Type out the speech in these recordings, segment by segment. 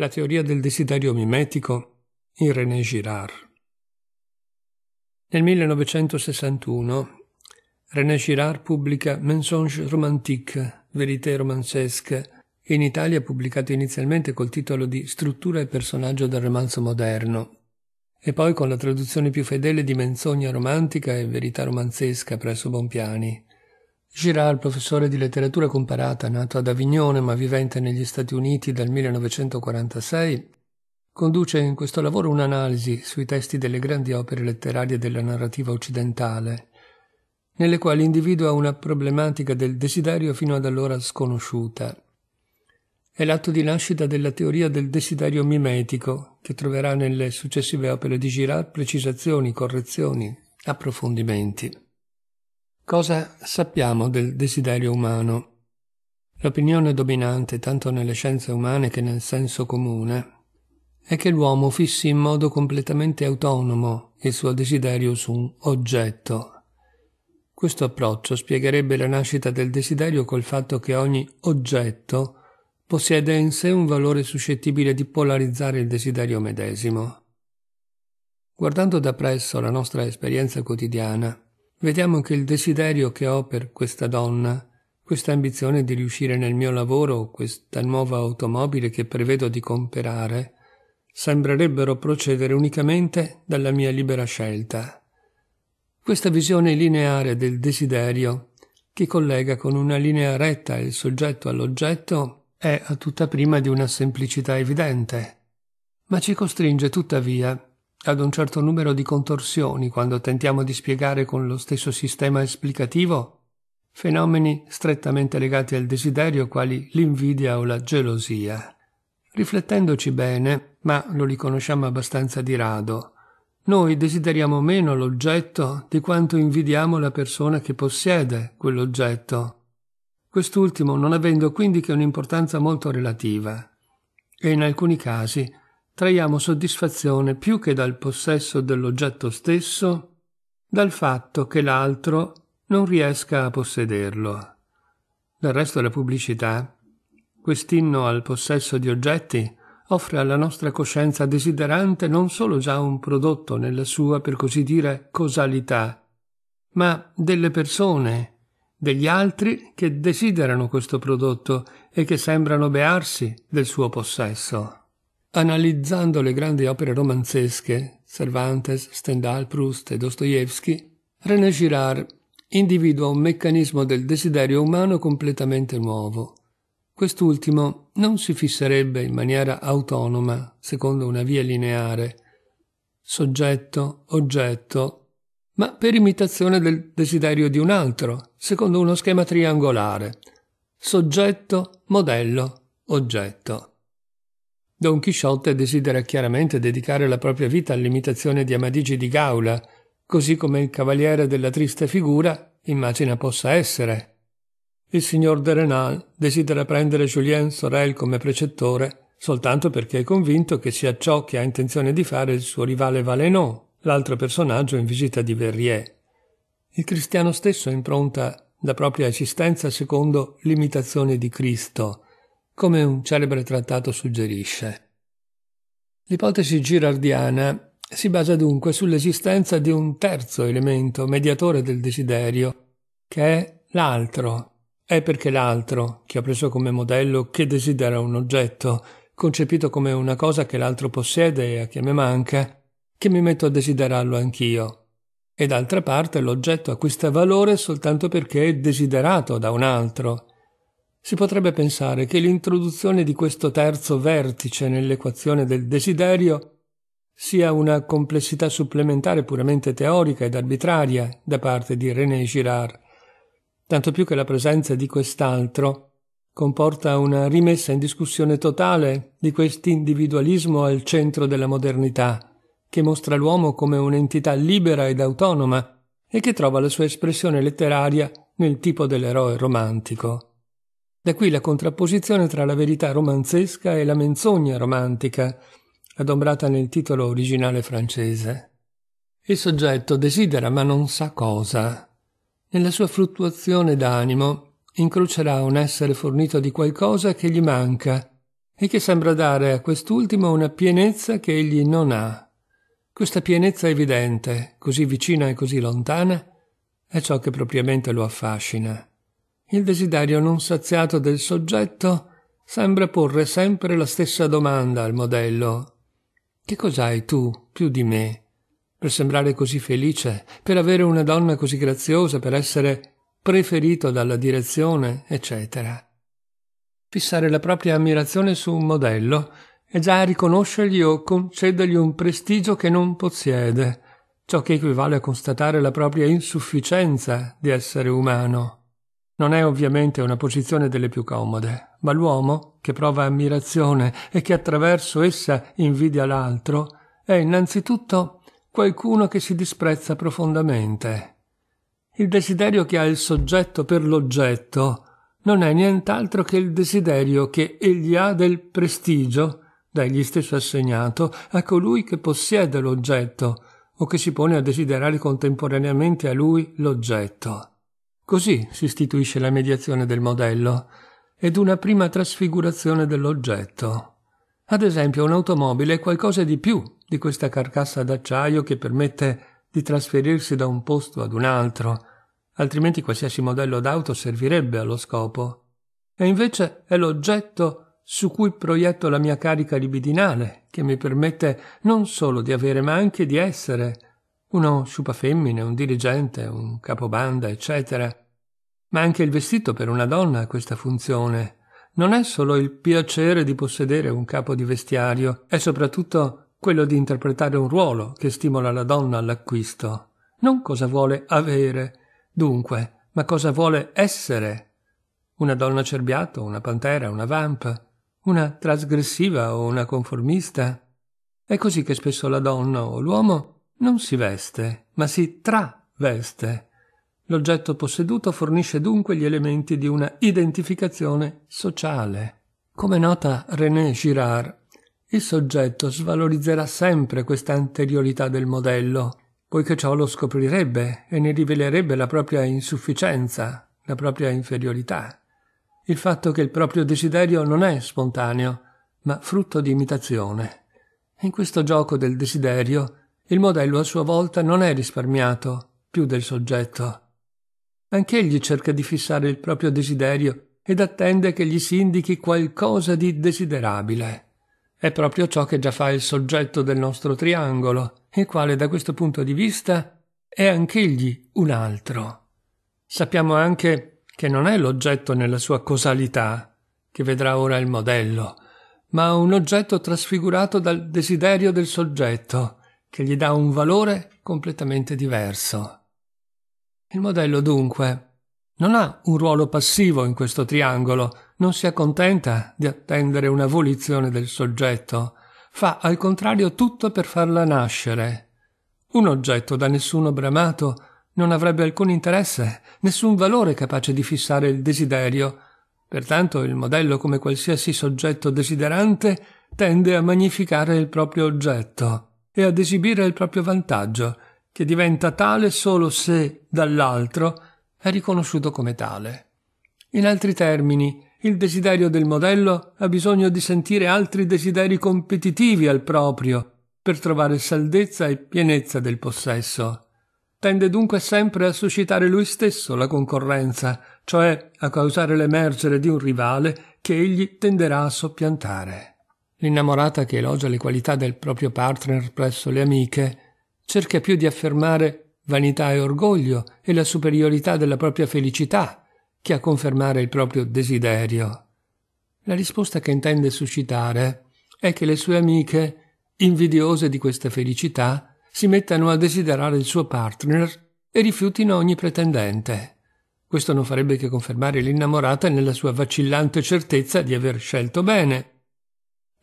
La teoria del desiderio mimetico in René Girard. Nel 1961 René Girard pubblica Mensonge romantique, Verité romancesque, in Italia pubblicato inizialmente col titolo di Struttura e personaggio del romanzo moderno, e poi con la traduzione più fedele di Menzogna romantica e Verità romanzesca presso Bompiani, Girard, professore di letteratura comparata, nato ad Avignone ma vivente negli Stati Uniti dal 1946, conduce in questo lavoro un'analisi sui testi delle grandi opere letterarie della narrativa occidentale, nelle quali individua una problematica del desiderio fino ad allora sconosciuta. È l'atto di nascita della teoria del desiderio mimetico, che troverà nelle successive opere di Girard precisazioni, correzioni, approfondimenti. Cosa sappiamo del desiderio umano? L'opinione dominante, tanto nelle scienze umane che nel senso comune, è che l'uomo fissi in modo completamente autonomo il suo desiderio su un oggetto. Questo approccio spiegherebbe la nascita del desiderio col fatto che ogni oggetto possiede in sé un valore suscettibile di polarizzare il desiderio medesimo. Guardando da presso la nostra esperienza quotidiana, vediamo che il desiderio che ho per questa donna, questa ambizione di riuscire nel mio lavoro, questa nuova automobile che prevedo di comprare, sembrerebbero procedere unicamente dalla mia libera scelta. Questa visione lineare del desiderio, che collega con una linea retta il soggetto all'oggetto, è a tutta prima di una semplicità evidente, ma ci costringe tuttavia ad un certo numero di contorsioni quando tentiamo di spiegare con lo stesso sistema esplicativo fenomeni strettamente legati al desiderio quali l'invidia o la gelosia. Riflettendoci bene, ma lo riconosciamo abbastanza di rado, noi desideriamo meno l'oggetto di quanto invidiamo la persona che possiede quell'oggetto. Quest'ultimo non avendo quindi che un'importanza molto relativa, e in alcuni casi traiamo soddisfazione più che dal possesso dell'oggetto stesso, dal fatto che l'altro non riesca a possederlo. Del resto la pubblicità, quest'inno al possesso di oggetti, offre alla nostra coscienza desiderante non solo già un prodotto nella sua, per così dire, causalità, ma delle persone, degli altri che desiderano questo prodotto e che sembrano bearsi del suo possesso. Analizzando le grandi opere romanzesche, Cervantes, Stendhal, Proust e Dostoevsky, René Girard individua un meccanismo del desiderio umano completamente nuovo. Quest'ultimo non si fisserebbe in maniera autonoma, secondo una via lineare, soggetto, oggetto, ma per imitazione del desiderio di un altro, secondo uno schema triangolare, soggetto, modello, oggetto. Don Chisciotte desidera chiaramente dedicare la propria vita all'imitazione di Amadigi di Gaula, così come il cavaliere della triste figura immagina possa essere. Il signor de Renal desidera prendere Julien Sorel come precettore soltanto perché è convinto che sia ciò che ha intenzione di fare il suo rivale Valenot, l'altro personaggio in visita di Verrier. Il cristiano stesso impronta la propria esistenza secondo l'imitazione di Cristo – come un celebre trattato suggerisce. L'ipotesi girardiana si basa dunque sull'esistenza di un terzo elemento mediatore del desiderio, che è l'altro. È perché l'altro, che ha preso come modello che desidera un oggetto, concepito come una cosa che l'altro possiede e a che mi manca, che mi metto a desiderarlo anch'io. E d'altra parte l'oggetto acquista valore soltanto perché è desiderato da un altro, si potrebbe pensare che l'introduzione di questo terzo vertice nell'equazione del desiderio sia una complessità supplementare puramente teorica ed arbitraria da parte di René Girard, tanto più che la presenza di quest'altro comporta una rimessa in discussione totale di quest'individualismo al centro della modernità, che mostra l'uomo come un'entità libera ed autonoma e che trova la sua espressione letteraria nel tipo dell'eroe romantico. Da qui la contrapposizione tra la verità romanzesca e la menzogna romantica, adombrata nel titolo originale francese. Il soggetto desidera ma non sa cosa. Nella sua fluttuazione d'animo incrocerà un essere fornito di qualcosa che gli manca e che sembra dare a quest'ultimo una pienezza che egli non ha. Questa pienezza evidente, così vicina e così lontana, è ciò che propriamente lo affascina il desiderio non saziato del soggetto sembra porre sempre la stessa domanda al modello. Che cos'hai tu più di me? Per sembrare così felice, per avere una donna così graziosa, per essere preferito dalla direzione, eccetera. Fissare la propria ammirazione su un modello è già riconoscergli o concedergli un prestigio che non possiede, ciò che equivale a constatare la propria insufficienza di essere umano. Non è ovviamente una posizione delle più comode, ma l'uomo, che prova ammirazione e che attraverso essa invidia l'altro, è innanzitutto qualcuno che si disprezza profondamente. Il desiderio che ha il soggetto per l'oggetto non è nient'altro che il desiderio che egli ha del prestigio, da egli stesso assegnato, a colui che possiede l'oggetto, o che si pone a desiderare contemporaneamente a lui l'oggetto. Così si istituisce la mediazione del modello ed una prima trasfigurazione dell'oggetto. Ad esempio, un'automobile è qualcosa di più di questa carcassa d'acciaio che permette di trasferirsi da un posto ad un altro, altrimenti qualsiasi modello d'auto servirebbe allo scopo. E invece è l'oggetto su cui proietto la mia carica libidinale che mi permette non solo di avere ma anche di essere, uno sciupafemmine, un dirigente, un capobanda, eccetera. Ma anche il vestito per una donna ha questa funzione. Non è solo il piacere di possedere un capo di vestiario, è soprattutto quello di interpretare un ruolo che stimola la donna all'acquisto. Non cosa vuole avere, dunque, ma cosa vuole essere. Una donna cerbiato, una pantera, una vamp, una trasgressiva o una conformista. È così che spesso la donna o l'uomo non si veste, ma si traveste. L'oggetto posseduto fornisce dunque gli elementi di una identificazione sociale. Come nota René Girard, il soggetto svalorizzerà sempre questa anteriorità del modello, poiché ciò lo scoprirebbe e ne rivelerebbe la propria insufficienza, la propria inferiorità. Il fatto che il proprio desiderio non è spontaneo, ma frutto di imitazione. In questo gioco del desiderio il modello a sua volta non è risparmiato più del soggetto. Anch'egli cerca di fissare il proprio desiderio ed attende che gli si indichi qualcosa di desiderabile. È proprio ciò che già fa il soggetto del nostro triangolo, il quale da questo punto di vista è anch'egli un altro. Sappiamo anche che non è l'oggetto nella sua cosalità che vedrà ora il modello, ma un oggetto trasfigurato dal desiderio del soggetto, che gli dà un valore completamente diverso. Il modello dunque non ha un ruolo passivo in questo triangolo, non si accontenta di attendere una volizione del soggetto, fa al contrario tutto per farla nascere. Un oggetto da nessuno bramato non avrebbe alcun interesse, nessun valore capace di fissare il desiderio. Pertanto il modello, come qualsiasi soggetto desiderante, tende a magnificare il proprio oggetto e ad esibire il proprio vantaggio, che diventa tale solo se dall'altro è riconosciuto come tale. In altri termini, il desiderio del modello ha bisogno di sentire altri desideri competitivi al proprio per trovare saldezza e pienezza del possesso. Tende dunque sempre a suscitare lui stesso la concorrenza, cioè a causare l'emergere di un rivale che egli tenderà a soppiantare. L'innamorata che elogia le qualità del proprio partner presso le amiche cerca più di affermare vanità e orgoglio e la superiorità della propria felicità che a confermare il proprio desiderio. La risposta che intende suscitare è che le sue amiche, invidiose di questa felicità, si mettano a desiderare il suo partner e rifiutino ogni pretendente. Questo non farebbe che confermare l'innamorata nella sua vacillante certezza di aver scelto bene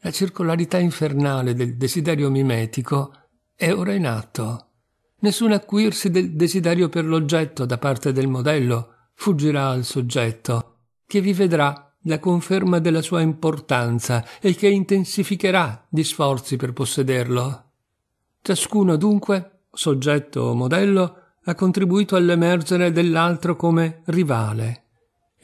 la circolarità infernale del desiderio mimetico è ora in atto. Nessun acquirsi del desiderio per l'oggetto da parte del modello fuggirà al soggetto, che vi vedrà la conferma della sua importanza e che intensificherà gli sforzi per possederlo. Ciascuno dunque, soggetto o modello, ha contribuito all'emergere dell'altro come rivale,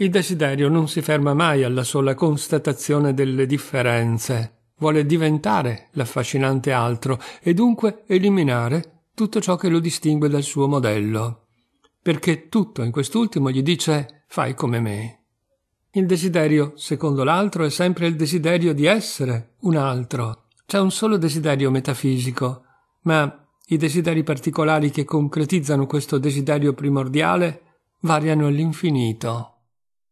il desiderio non si ferma mai alla sola constatazione delle differenze, vuole diventare l'affascinante altro e dunque eliminare tutto ciò che lo distingue dal suo modello, perché tutto in quest'ultimo gli dice fai come me. Il desiderio, secondo l'altro, è sempre il desiderio di essere un altro. C'è un solo desiderio metafisico, ma i desideri particolari che concretizzano questo desiderio primordiale variano all'infinito.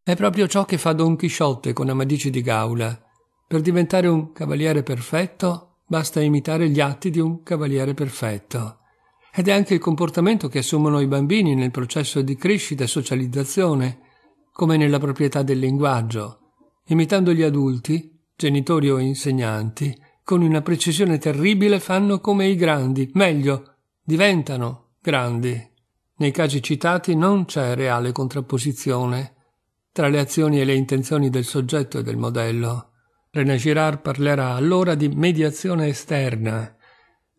È proprio ciò che fa Don Chisciotte con Amadice di Gaula. Per diventare un cavaliere perfetto basta imitare gli atti di un cavaliere perfetto. Ed è anche il comportamento che assumono i bambini nel processo di crescita e socializzazione, come nella proprietà del linguaggio, imitando gli adulti, genitori o insegnanti, con una precisione terribile fanno come i grandi, meglio, diventano grandi. Nei casi citati non c'è reale contrapposizione tra le azioni e le intenzioni del soggetto e del modello. René Girard parlerà allora di mediazione esterna,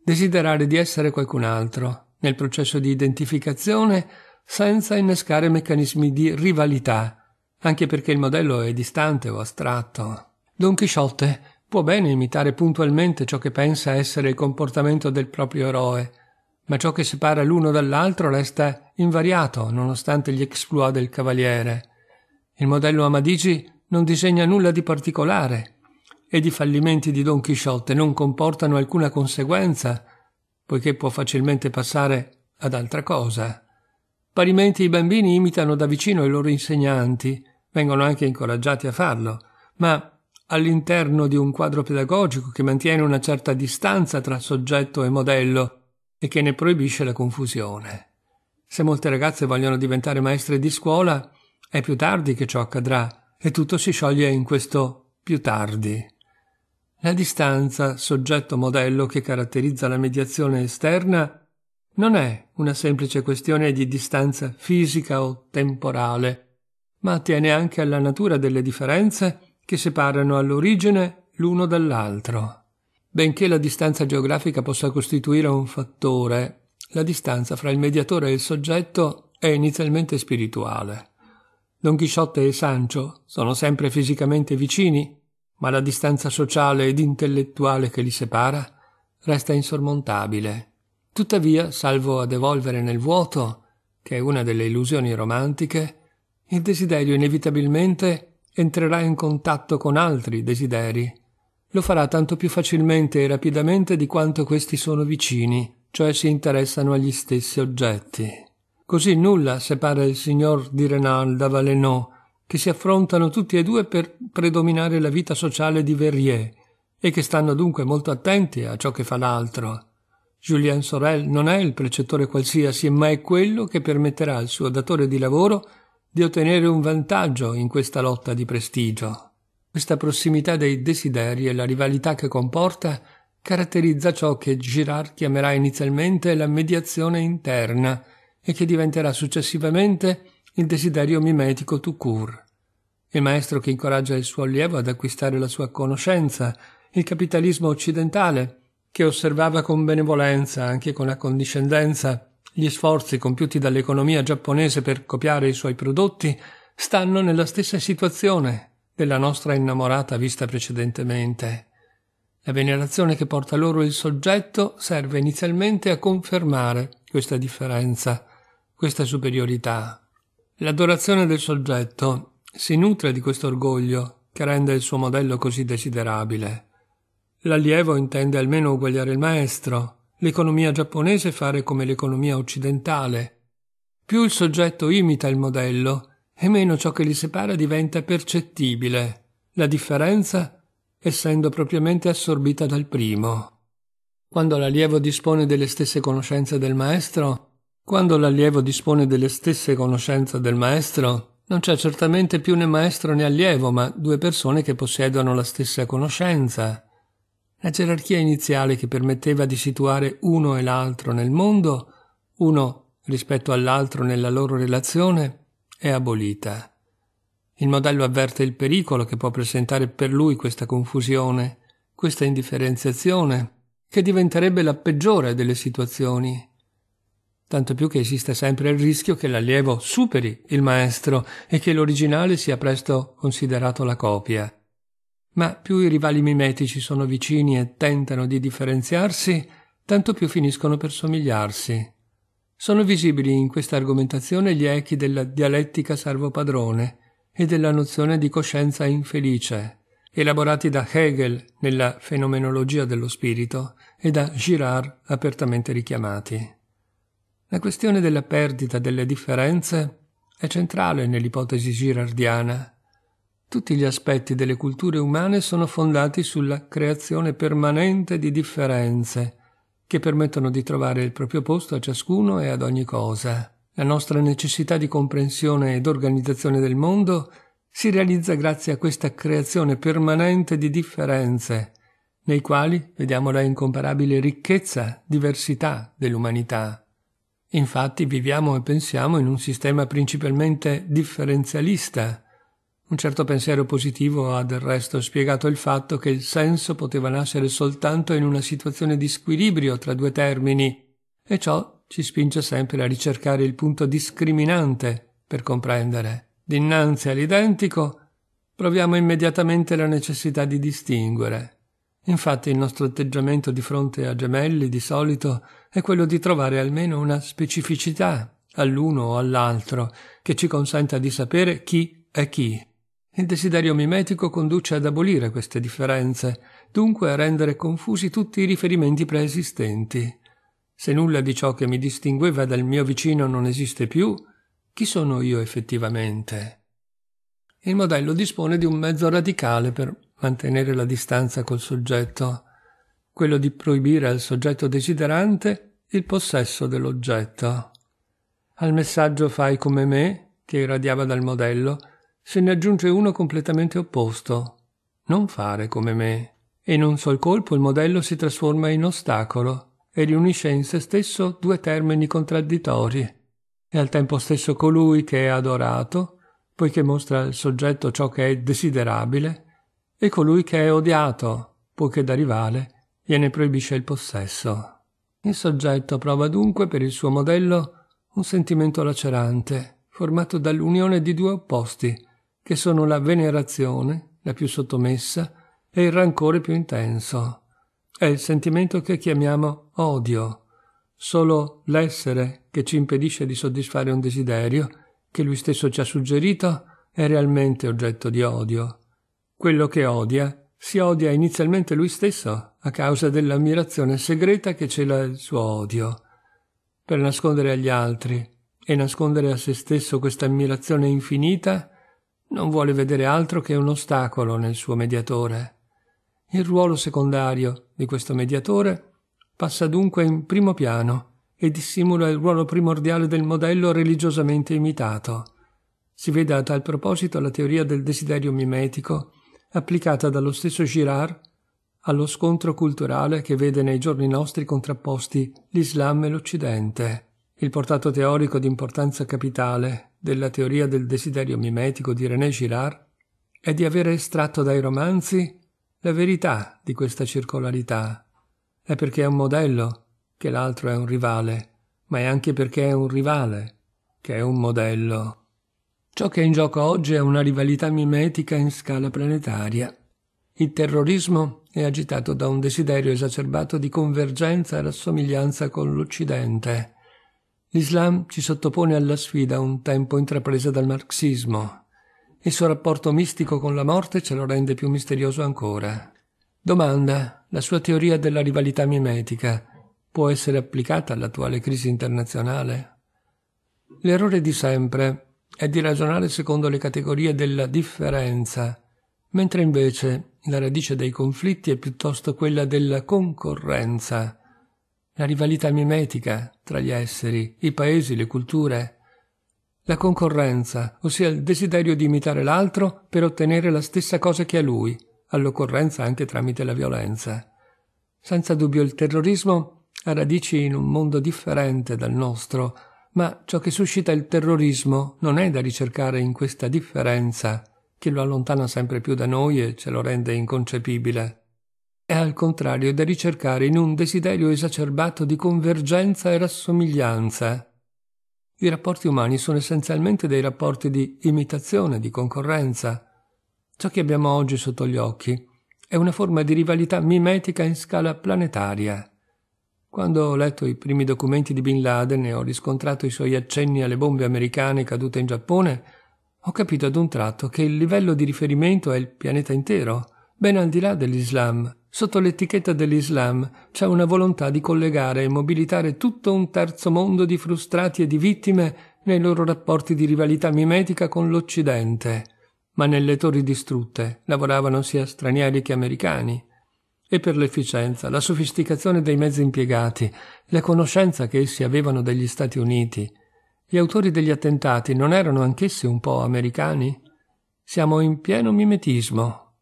desiderare di essere qualcun altro, nel processo di identificazione senza innescare meccanismi di rivalità, anche perché il modello è distante o astratto. Don Chisciotte può bene imitare puntualmente ciò che pensa essere il comportamento del proprio eroe, ma ciò che separa l'uno dall'altro resta invariato, nonostante gli exploit del cavaliere. Il modello Amadigi non disegna nulla di particolare ed i fallimenti di Don Chisciotte non comportano alcuna conseguenza, poiché può facilmente passare ad altra cosa. Parimenti i bambini imitano da vicino i loro insegnanti, vengono anche incoraggiati a farlo, ma all'interno di un quadro pedagogico che mantiene una certa distanza tra soggetto e modello e che ne proibisce la confusione. Se molte ragazze vogliono diventare maestre di scuola, è più tardi che ciò accadrà e tutto si scioglie in questo più tardi. La distanza, soggetto modello che caratterizza la mediazione esterna, non è una semplice questione di distanza fisica o temporale, ma attiene anche alla natura delle differenze che separano all'origine l'uno dall'altro. Benché la distanza geografica possa costituire un fattore, la distanza fra il mediatore e il soggetto è inizialmente spirituale. Don Chisciotte e Sancho sono sempre fisicamente vicini, ma la distanza sociale ed intellettuale che li separa resta insormontabile. Tuttavia, salvo ad evolvere nel vuoto, che è una delle illusioni romantiche, il desiderio inevitabilmente entrerà in contatto con altri desideri. Lo farà tanto più facilmente e rapidamente di quanto questi sono vicini, cioè si interessano agli stessi oggetti. Così nulla separa il signor di Renal da Valenod, che si affrontano tutti e due per predominare la vita sociale di Verrier, e che stanno dunque molto attenti a ciò che fa l'altro. Julien Sorel non è il precettore qualsiasi, ma è quello che permetterà al suo datore di lavoro di ottenere un vantaggio in questa lotta di prestigio. Questa prossimità dei desideri e la rivalità che comporta caratterizza ciò che Girard chiamerà inizialmente la mediazione interna, e che diventerà successivamente il desiderio mimetico tout court. Il maestro che incoraggia il suo allievo ad acquistare la sua conoscenza, il capitalismo occidentale, che osservava con benevolenza, anche con accondiscendenza, gli sforzi compiuti dall'economia giapponese per copiare i suoi prodotti, stanno nella stessa situazione della nostra innamorata vista precedentemente. La venerazione che porta loro il soggetto serve inizialmente a confermare questa differenza, questa superiorità. L'adorazione del soggetto si nutre di questo orgoglio che rende il suo modello così desiderabile. L'allievo intende almeno uguagliare il maestro, l'economia giapponese fare come l'economia occidentale. Più il soggetto imita il modello, e meno ciò che li separa diventa percettibile, la differenza essendo propriamente assorbita dal primo. Quando l'allievo dispone delle stesse conoscenze del maestro, quando l'allievo dispone delle stesse conoscenze del maestro, non c'è certamente più né maestro né allievo, ma due persone che possiedono la stessa conoscenza. La gerarchia iniziale che permetteva di situare uno e l'altro nel mondo, uno rispetto all'altro nella loro relazione, è abolita. Il modello avverte il pericolo che può presentare per lui questa confusione, questa indifferenziazione, che diventerebbe la peggiore delle situazioni tanto più che esiste sempre il rischio che l'allievo superi il maestro e che l'originale sia presto considerato la copia. Ma più i rivali mimetici sono vicini e tentano di differenziarsi, tanto più finiscono per somigliarsi. Sono visibili in questa argomentazione gli echi della dialettica servo padrone e della nozione di coscienza infelice, elaborati da Hegel nella fenomenologia dello spirito e da Girard apertamente richiamati. La questione della perdita delle differenze è centrale nell'ipotesi girardiana. Tutti gli aspetti delle culture umane sono fondati sulla creazione permanente di differenze, che permettono di trovare il proprio posto a ciascuno e ad ogni cosa. La nostra necessità di comprensione ed organizzazione del mondo si realizza grazie a questa creazione permanente di differenze, nei quali vediamo la incomparabile ricchezza, diversità dell'umanità. Infatti viviamo e pensiamo in un sistema principalmente differenzialista. Un certo pensiero positivo ha del resto spiegato il fatto che il senso poteva nascere soltanto in una situazione di squilibrio tra due termini, e ciò ci spinge sempre a ricercare il punto discriminante per comprendere. Dinanzi all'identico proviamo immediatamente la necessità di distinguere. Infatti il nostro atteggiamento di fronte a gemelli di solito è quello di trovare almeno una specificità all'uno o all'altro che ci consenta di sapere chi è chi. Il desiderio mimetico conduce ad abolire queste differenze, dunque a rendere confusi tutti i riferimenti preesistenti. Se nulla di ciò che mi distingueva dal mio vicino non esiste più, chi sono io effettivamente? Il modello dispone di un mezzo radicale per mantenere la distanza col soggetto, quello di proibire al soggetto desiderante il possesso dell'oggetto. Al messaggio fai come me, che irradiava dal modello, se ne aggiunge uno completamente opposto. Non fare come me. E in un sol colpo il modello si trasforma in ostacolo e riunisce in se stesso due termini contraddittori. E al tempo stesso colui che è adorato, poiché mostra al soggetto ciò che è desiderabile, e colui che è odiato, poiché da rivale, gliene proibisce il possesso. Il soggetto prova dunque per il suo modello un sentimento lacerante, formato dall'unione di due opposti, che sono la venerazione, la più sottomessa, e il rancore più intenso. È il sentimento che chiamiamo odio, solo l'essere che ci impedisce di soddisfare un desiderio che lui stesso ci ha suggerito è realmente oggetto di odio quello che odia si odia inizialmente lui stesso a causa dell'ammirazione segreta che cela il suo odio. Per nascondere agli altri e nascondere a se stesso questa ammirazione infinita, non vuole vedere altro che un ostacolo nel suo mediatore. Il ruolo secondario di questo mediatore passa dunque in primo piano e dissimula il ruolo primordiale del modello religiosamente imitato. Si veda a tal proposito la teoria del desiderio mimetico applicata dallo stesso Girard allo scontro culturale che vede nei giorni nostri contrapposti l'Islam e l'Occidente, il portato teorico di importanza capitale della teoria del desiderio mimetico di René Girard è di avere estratto dai romanzi la verità di questa circolarità. È perché è un modello che l'altro è un rivale, ma è anche perché è un rivale che è un modello. Ciò che è in gioco oggi è una rivalità mimetica in scala planetaria. Il terrorismo è agitato da un desiderio esacerbato di convergenza e rassomiglianza con l'Occidente. L'Islam ci sottopone alla sfida un tempo intrapresa dal marxismo. Il suo rapporto mistico con la morte ce lo rende più misterioso ancora. Domanda: la sua teoria della rivalità mimetica può essere applicata all'attuale crisi internazionale? L'errore di sempre è di ragionare secondo le categorie della differenza, mentre invece la radice dei conflitti è piuttosto quella della concorrenza, la rivalità mimetica tra gli esseri, i paesi, le culture, la concorrenza, ossia il desiderio di imitare l'altro per ottenere la stessa cosa che a lui, all'occorrenza anche tramite la violenza. Senza dubbio il terrorismo ha radici in un mondo differente dal nostro, ma ciò che suscita il terrorismo non è da ricercare in questa differenza, che lo allontana sempre più da noi e ce lo rende inconcepibile. È al contrario da ricercare in un desiderio esacerbato di convergenza e rassomiglianza. I rapporti umani sono essenzialmente dei rapporti di imitazione, di concorrenza. Ciò che abbiamo oggi sotto gli occhi è una forma di rivalità mimetica in scala planetaria. Quando ho letto i primi documenti di Bin Laden e ho riscontrato i suoi accenni alle bombe americane cadute in Giappone, ho capito ad un tratto che il livello di riferimento è il pianeta intero, ben al di là dell'Islam. Sotto l'etichetta dell'Islam c'è una volontà di collegare e mobilitare tutto un terzo mondo di frustrati e di vittime nei loro rapporti di rivalità mimetica con l'Occidente. Ma nelle torri distrutte lavoravano sia stranieri che americani e per l'efficienza, la sofisticazione dei mezzi impiegati, la conoscenza che essi avevano degli Stati Uniti. Gli autori degli attentati non erano anch'essi un po' americani? Siamo in pieno mimetismo.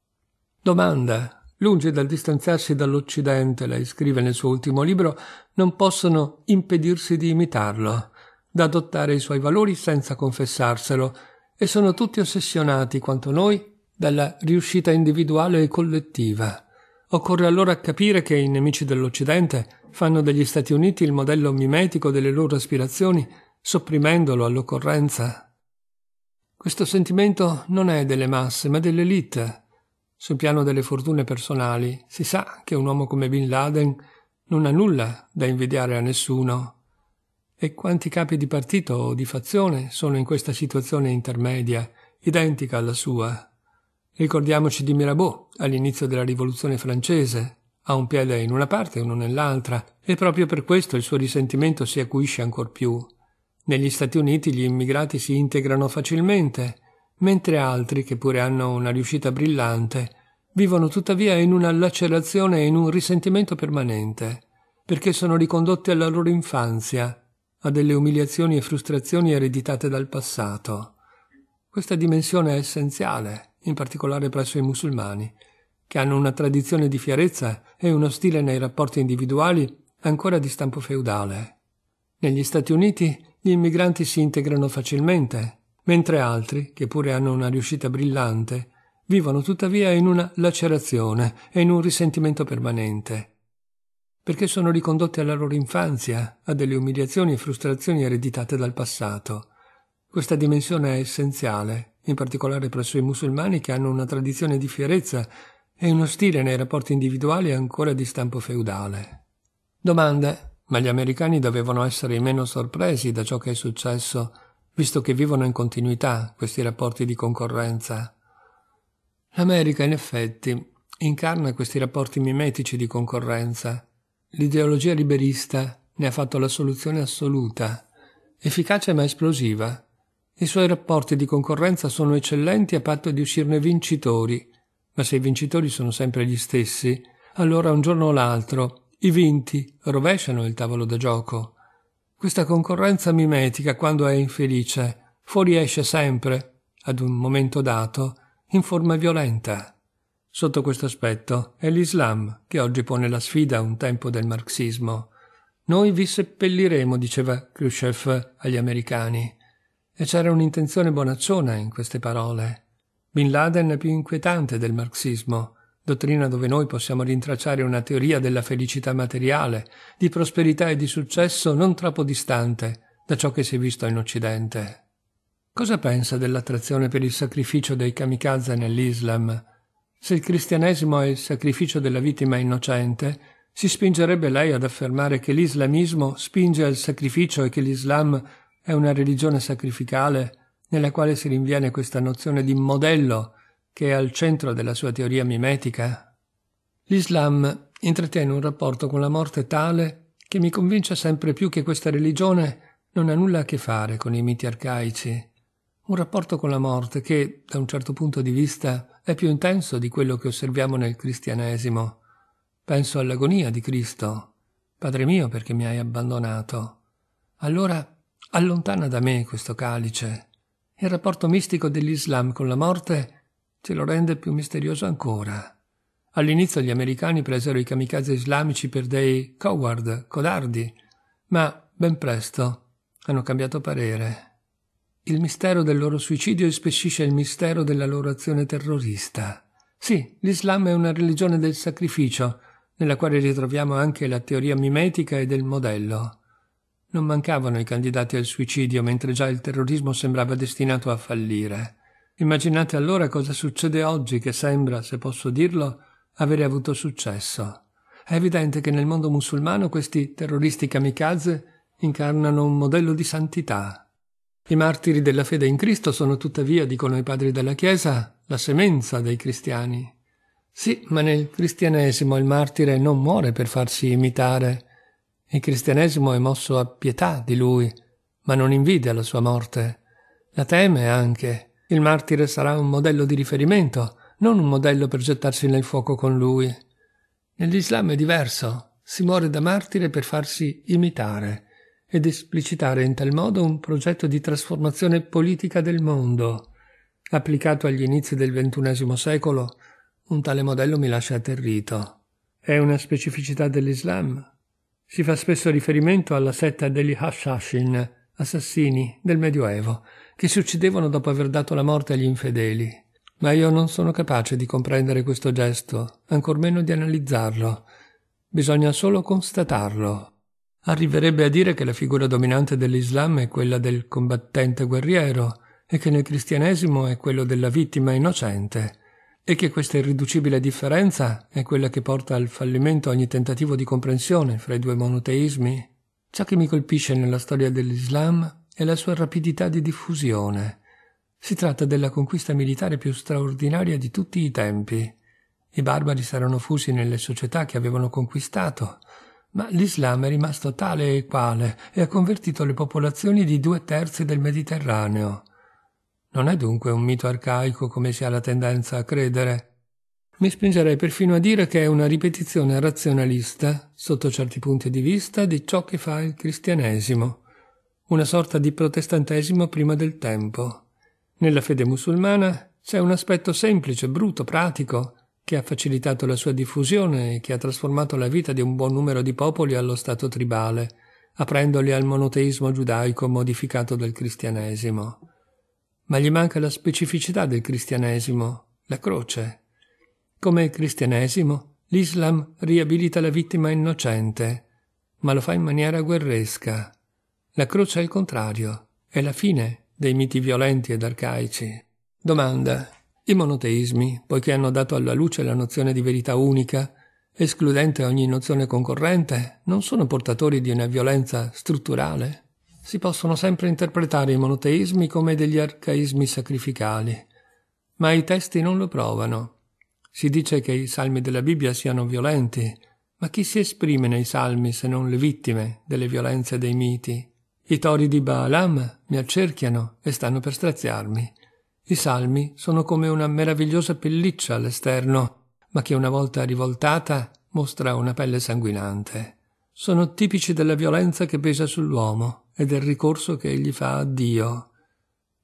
Domanda. Lungi dal distanziarsi dall'Occidente, lei scrive nel suo ultimo libro, non possono impedirsi di imitarlo, adottare i suoi valori senza confessarselo, e sono tutti ossessionati, quanto noi, dalla riuscita individuale e collettiva. Occorre allora capire che i nemici dell'Occidente fanno degli Stati Uniti il modello mimetico delle loro aspirazioni, sopprimendolo all'occorrenza. Questo sentimento non è delle masse, ma dell'elite. Sul piano delle fortune personali, si sa che un uomo come Bin Laden non ha nulla da invidiare a nessuno. E quanti capi di partito o di fazione sono in questa situazione intermedia, identica alla sua? Ricordiamoci di Mirabeau, all'inizio della rivoluzione francese. Ha un piede in una parte e uno nell'altra, e proprio per questo il suo risentimento si acuisce ancor più. Negli Stati Uniti gli immigrati si integrano facilmente, mentre altri, che pure hanno una riuscita brillante, vivono tuttavia in una lacerazione e in un risentimento permanente, perché sono ricondotti alla loro infanzia, a delle umiliazioni e frustrazioni ereditate dal passato. Questa dimensione è essenziale in particolare presso i musulmani, che hanno una tradizione di fierezza e uno stile nei rapporti individuali ancora di stampo feudale. Negli Stati Uniti gli immigranti si integrano facilmente, mentre altri, che pure hanno una riuscita brillante, vivono tuttavia in una lacerazione e in un risentimento permanente, perché sono ricondotti alla loro infanzia, a delle umiliazioni e frustrazioni ereditate dal passato. Questa dimensione è essenziale in particolare presso i musulmani che hanno una tradizione di fierezza e uno stile nei rapporti individuali ancora di stampo feudale. Domande, ma gli americani dovevano essere i meno sorpresi da ciò che è successo, visto che vivono in continuità questi rapporti di concorrenza. L'America, in effetti, incarna questi rapporti mimetici di concorrenza. L'ideologia liberista ne ha fatto la soluzione assoluta, efficace ma esplosiva, i suoi rapporti di concorrenza sono eccellenti a patto di uscirne vincitori, ma se i vincitori sono sempre gli stessi, allora un giorno o l'altro i vinti rovesciano il tavolo da gioco. Questa concorrenza mimetica, quando è infelice, fuoriesce sempre, ad un momento dato, in forma violenta. Sotto questo aspetto è l'Islam che oggi pone la sfida a un tempo del marxismo. Noi vi seppelliremo, diceva Khrushchev agli americani. E c'era un'intenzione bonacciona in queste parole. Bin Laden è più inquietante del marxismo, dottrina dove noi possiamo rintracciare una teoria della felicità materiale, di prosperità e di successo non troppo distante da ciò che si è visto in Occidente. Cosa pensa dell'attrazione per il sacrificio dei kamikaze nell'Islam? Se il cristianesimo è il sacrificio della vittima innocente, si spingerebbe lei ad affermare che l'islamismo spinge al sacrificio e che l'Islam è una religione sacrificale nella quale si rinviene questa nozione di modello che è al centro della sua teoria mimetica? L'Islam intrattiene un rapporto con la morte tale che mi convince sempre più che questa religione non ha nulla a che fare con i miti arcaici, un rapporto con la morte che, da un certo punto di vista, è più intenso di quello che osserviamo nel cristianesimo. Penso all'agonia di Cristo. Padre mio, perché mi hai abbandonato? Allora Allontana da me questo calice. Il rapporto mistico dell'Islam con la morte ce lo rende più misterioso ancora. All'inizio gli americani presero i kamikaze islamici per dei coward, codardi, ma ben presto hanno cambiato parere. Il mistero del loro suicidio ispessisce il mistero della loro azione terrorista. Sì, l'Islam è una religione del sacrificio, nella quale ritroviamo anche la teoria mimetica e del modello. Non mancavano i candidati al suicidio mentre già il terrorismo sembrava destinato a fallire. Immaginate allora cosa succede oggi che sembra, se posso dirlo, avere avuto successo. È evidente che nel mondo musulmano questi terroristi kamikaze incarnano un modello di santità. I martiri della fede in Cristo sono tuttavia, dicono i padri della Chiesa, la semenza dei cristiani. Sì, ma nel cristianesimo il martire non muore per farsi imitare, il cristianesimo è mosso a pietà di lui, ma non invidia la sua morte. La teme anche. Il martire sarà un modello di riferimento, non un modello per gettarsi nel fuoco con lui. Nell'Islam è diverso. Si muore da martire per farsi imitare ed esplicitare in tal modo un progetto di trasformazione politica del mondo. Applicato agli inizi del XXI secolo, un tale modello mi lascia atterrito. È una specificità dell'Islam, si fa spesso riferimento alla setta degli Hashashin, assassini del Medioevo, che si uccidevano dopo aver dato la morte agli infedeli. Ma io non sono capace di comprendere questo gesto, ancor meno di analizzarlo. Bisogna solo constatarlo. Arriverebbe a dire che la figura dominante dell'Islam è quella del combattente guerriero e che nel cristianesimo è quello della vittima innocente e che questa irriducibile differenza è quella che porta al fallimento ogni tentativo di comprensione fra i due monoteismi, ciò che mi colpisce nella storia dell'Islam è la sua rapidità di diffusione. Si tratta della conquista militare più straordinaria di tutti i tempi. I barbari saranno fusi nelle società che avevano conquistato, ma l'Islam è rimasto tale e quale e ha convertito le popolazioni di due terzi del Mediterraneo. Non è dunque un mito arcaico come si ha la tendenza a credere. Mi spingerei perfino a dire che è una ripetizione razionalista, sotto certi punti di vista, di ciò che fa il cristianesimo, una sorta di protestantesimo prima del tempo. Nella fede musulmana c'è un aspetto semplice, bruto, pratico, che ha facilitato la sua diffusione e che ha trasformato la vita di un buon numero di popoli allo stato tribale, aprendoli al monoteismo giudaico modificato dal cristianesimo ma gli manca la specificità del cristianesimo, la croce. Come cristianesimo, l'Islam riabilita la vittima innocente, ma lo fa in maniera guerresca. La croce è il contrario, è la fine dei miti violenti ed arcaici. Domanda. I monoteismi, poiché hanno dato alla luce la nozione di verità unica, escludente ogni nozione concorrente, non sono portatori di una violenza strutturale? si possono sempre interpretare i monoteismi come degli arcaismi sacrificali, ma i testi non lo provano. Si dice che i salmi della Bibbia siano violenti, ma chi si esprime nei salmi se non le vittime delle violenze dei miti? I tori di Baalam mi accerchiano e stanno per straziarmi. I salmi sono come una meravigliosa pelliccia all'esterno, ma che una volta rivoltata mostra una pelle sanguinante. Sono tipici della violenza che pesa sull'uomo e del ricorso che egli fa a Dio.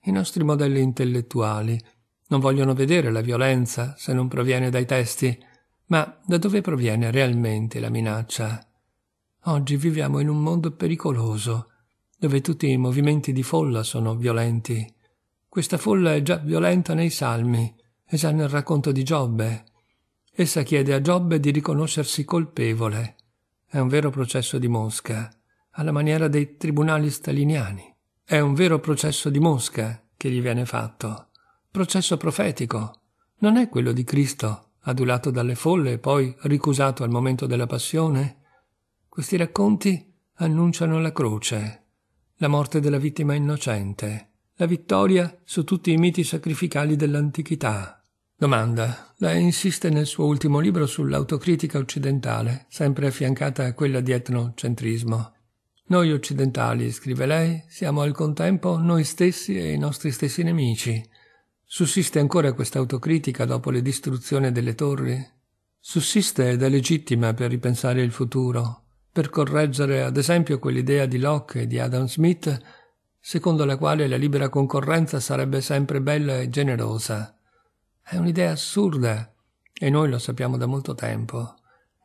I nostri modelli intellettuali non vogliono vedere la violenza se non proviene dai testi, ma da dove proviene realmente la minaccia? Oggi viviamo in un mondo pericoloso, dove tutti i movimenti di folla sono violenti. Questa folla è già violenta nei salmi e già nel racconto di Giobbe. Essa chiede a Giobbe di riconoscersi colpevole. È un vero processo di mosca alla maniera dei tribunali staliniani. È un vero processo di Mosca che gli viene fatto, processo profetico, non è quello di Cristo, adulato dalle folle e poi ricusato al momento della passione? Questi racconti annunciano la croce, la morte della vittima innocente, la vittoria su tutti i miti sacrificali dell'antichità. Domanda. Lei insiste nel suo ultimo libro sull'autocritica occidentale, sempre affiancata a quella di etnocentrismo. Noi occidentali, scrive lei, siamo al contempo noi stessi e i nostri stessi nemici. Sussiste ancora questa autocritica dopo le distruzioni delle torri? Sussiste ed è legittima per ripensare il futuro, per correggere ad esempio quell'idea di Locke e di Adam Smith, secondo la quale la libera concorrenza sarebbe sempre bella e generosa. È un'idea assurda, e noi lo sappiamo da molto tempo.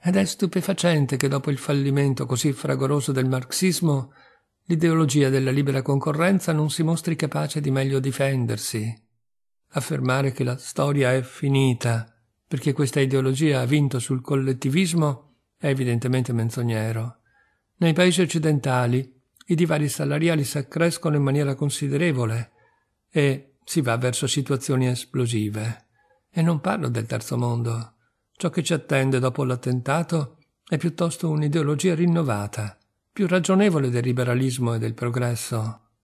Ed è stupefacente che dopo il fallimento così fragoroso del marxismo, l'ideologia della libera concorrenza non si mostri capace di meglio difendersi. Affermare che la storia è finita, perché questa ideologia ha vinto sul collettivismo, è evidentemente menzognero. Nei paesi occidentali i divari salariali si accrescono in maniera considerevole e si va verso situazioni esplosive. E non parlo del terzo mondo. Ciò che ci attende dopo l'attentato è piuttosto un'ideologia rinnovata, più ragionevole del liberalismo e del progresso,